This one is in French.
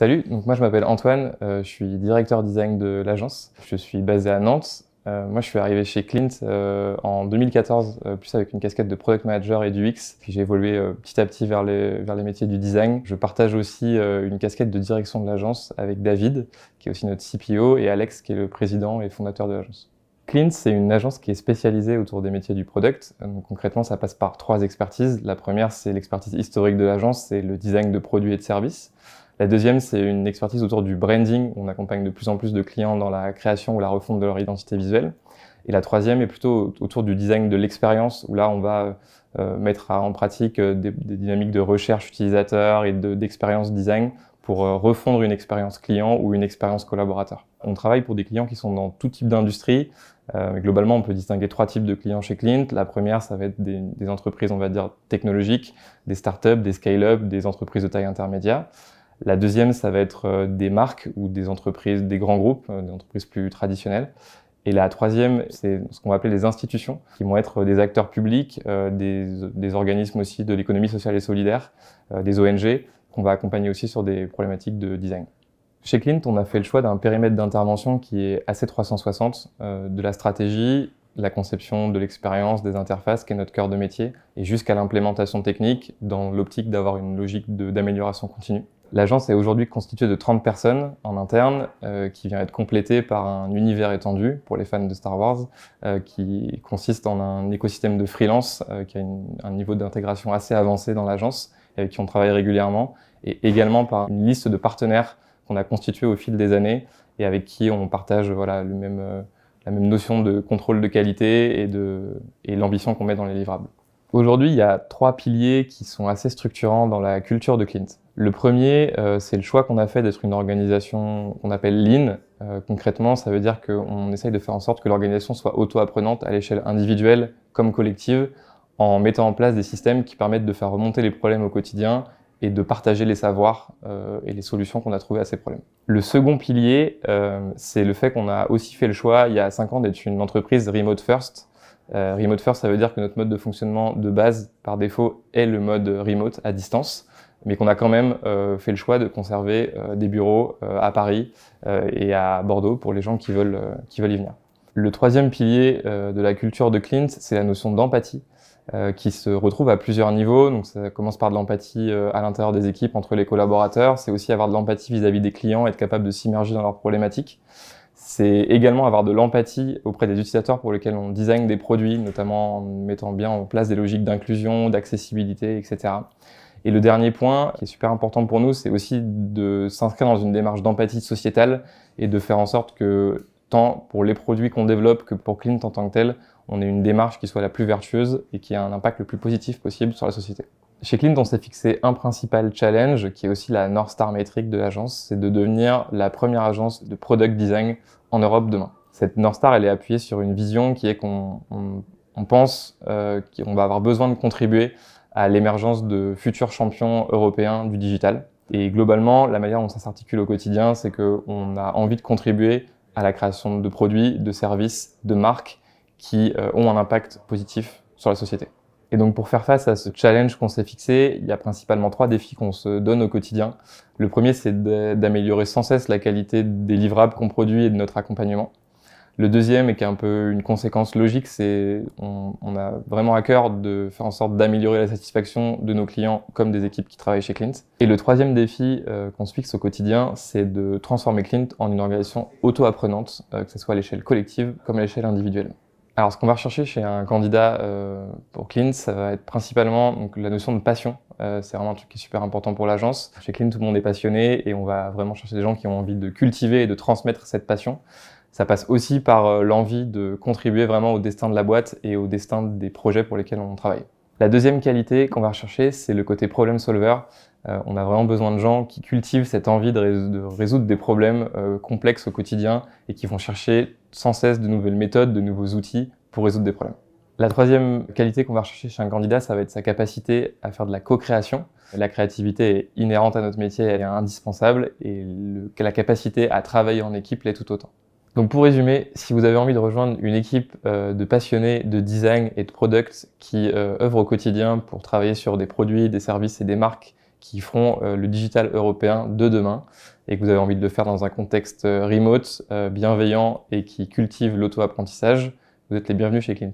Salut, donc moi je m'appelle Antoine, euh, je suis directeur design de l'agence. Je suis basé à Nantes. Euh, moi je suis arrivé chez Clint euh, en 2014, plus avec une casquette de product manager et du X. Puis j'ai évolué petit à petit vers les, vers les métiers du design. Je partage aussi une casquette de direction de l'agence avec David, qui est aussi notre CPO, et Alex, qui est le président et fondateur de l'agence. Clint, c'est une agence qui est spécialisée autour des métiers du product. Donc, concrètement, ça passe par trois expertises. La première, c'est l'expertise historique de l'agence, c'est le design de produits et de services. La deuxième, c'est une expertise autour du branding. On accompagne de plus en plus de clients dans la création ou la refonte de leur identité visuelle. Et la troisième est plutôt autour du design de l'expérience, où là, on va euh, mettre en pratique euh, des, dynamiques de recherche utilisateur et d'expérience design pour euh, refondre une expérience client ou une expérience collaborateur. On travaille pour des clients qui sont dans tout type d'industrie. globalement, on peut distinguer trois types de clients chez Clint. La première, ça va être des, des entreprises, on va dire, technologiques, des startups, des scale-up, des entreprises de taille intermédiaire. La deuxième, ça va être euh, des marques ou des entreprises, des grands groupes, euh, des entreprises plus traditionnelles. Et la troisième, c'est ce qu'on va appeler les institutions, qui vont être euh, des acteurs publics, des, organismes aussi de l'économie sociale et solidaire, des ONG, qu'on va accompagner aussi sur des problématiques de design. Chez Clint, on a fait le choix d'un périmètre d'intervention qui est assez 360, de la stratégie, la conception de l'expérience, des interfaces, qui est notre cœur de métier, et jusqu'à l'implémentation technique, dans l'optique d'avoir une logique d'amélioration continue. L'agence est aujourd'hui constituée de 30 personnes en interne euh, qui vient être complétée par un univers étendu pour les fans de Star Wars euh, qui consiste en un écosystème de freelance euh, qui a un niveau d'intégration assez avancé dans l'agence et avec qui on travaille régulièrement et également par une liste de partenaires qu'on a constitué au fil des années et avec qui on partage voilà, le même, la même notion de contrôle de qualité et, de, et l'ambition qu'on met dans les livrables. Aujourd'hui, il y a trois piliers qui sont assez structurants dans la culture de Clint. Le premier, euh, c'est le choix qu'on a fait d'être une organisation qu'on appelle lean. Euh, concrètement, ça veut dire qu'on essaye de faire en sorte que l'organisation soit auto-apprenante à l'échelle individuelle comme collective, en mettant en place des systèmes qui permettent de faire remonter les problèmes au quotidien et de partager les savoirs euh, et les solutions qu'on a trouvées à ces problèmes. Le second pilier, c'est le fait qu'on a aussi fait le choix, il y a cinq ans, d'être une entreprise remote first, euh, remote first, ça veut dire que notre mode de fonctionnement de base, par défaut, est le mode remote à distance, mais qu'on a quand même euh, fait le choix de conserver euh, des bureaux à Paris et à Bordeaux pour les gens qui veulent, qui veulent y venir. Le troisième pilier de la culture de Clint, c'est la notion d'empathie, qui se retrouve à plusieurs niveaux. Donc ça commence par de l'empathie à l'intérieur des équipes, entre les collaborateurs. C'est aussi avoir de l'empathie vis-à-vis des clients, être capable de s'immerger dans leurs problématiques c'est également avoir de l'empathie auprès des utilisateurs pour lesquels on design des produits, notamment en mettant bien en place des logiques d'inclusion, d'accessibilité, etc. Et le dernier point, qui est super important pour nous, c'est aussi de s'inscrire dans une démarche d'empathie sociétale et de faire en sorte que, tant pour les produits qu'on développe que pour Clint en tant que tel, on ait une démarche qui soit la plus vertueuse et qui ait un impact le plus positif possible sur la société. Chez Clint, on s'est fixé un principal challenge qui est aussi la North Star métrique de l'agence, c'est de devenir la première agence de product design en Europe demain. Cette North Star, elle est appuyée sur une vision qui est qu'on on, pense euh, qu'on va avoir besoin de contribuer à l'émergence de futurs champions européens du digital. Et globalement, la manière dont ça s'articule au quotidien, c'est qu'on a envie de contribuer à la création de produits, de services, de marques qui euh, ont un impact positif sur la société. Et donc pour faire face à ce challenge qu'on s'est fixé, il y a principalement trois défis qu'on se donne au quotidien. Le premier, c'est d'améliorer sans cesse la qualité des livrables qu'on produit et de notre accompagnement. Le deuxième, et qui est un peu une conséquence logique, c'est on, a vraiment à cœur de faire en sorte d'améliorer la satisfaction de nos clients comme des équipes qui travaillent chez Clint. Et le troisième défi euh, qu'on se fixe au quotidien, c'est de transformer Clint en une organisation auto-apprenante, euh, que ce soit à l'échelle collective comme à l'échelle individuelle. Alors, ce qu'on va rechercher chez un candidat euh, pour Clean, ça va être principalement donc, la notion de passion. Euh, c'est vraiment un truc qui est super important pour l'agence. Chez Clean, tout le monde est passionné et on va vraiment chercher des gens qui ont envie de cultiver et de transmettre cette passion. Ça passe aussi par euh, l'envie de contribuer vraiment au destin de la boîte et au destin des projets pour lesquels on travaille. La deuxième qualité qu'on va rechercher, c'est le côté problem solver. Euh, on a vraiment besoin de gens qui cultivent cette envie de, résoudre des problèmes euh, complexes au quotidien et qui vont chercher sans cesse de nouvelles méthodes, de nouveaux outils pour résoudre des problèmes. La troisième qualité qu'on va rechercher chez un candidat, ça va être sa capacité à faire de la co-création. La créativité est inhérente à notre métier, elle est indispensable et la capacité à travailler en équipe l'est tout autant. Donc pour résumer, si vous avez envie de rejoindre une équipe euh, de passionnés de design et de product qui euh, œuvrent au quotidien pour travailler sur des produits, des services et des marques qui feront euh, le digital européen de demain et que vous avez envie de le faire dans un contexte remote, bienveillant et qui cultive l'auto-apprentissage, vous êtes les bienvenus chez Clint.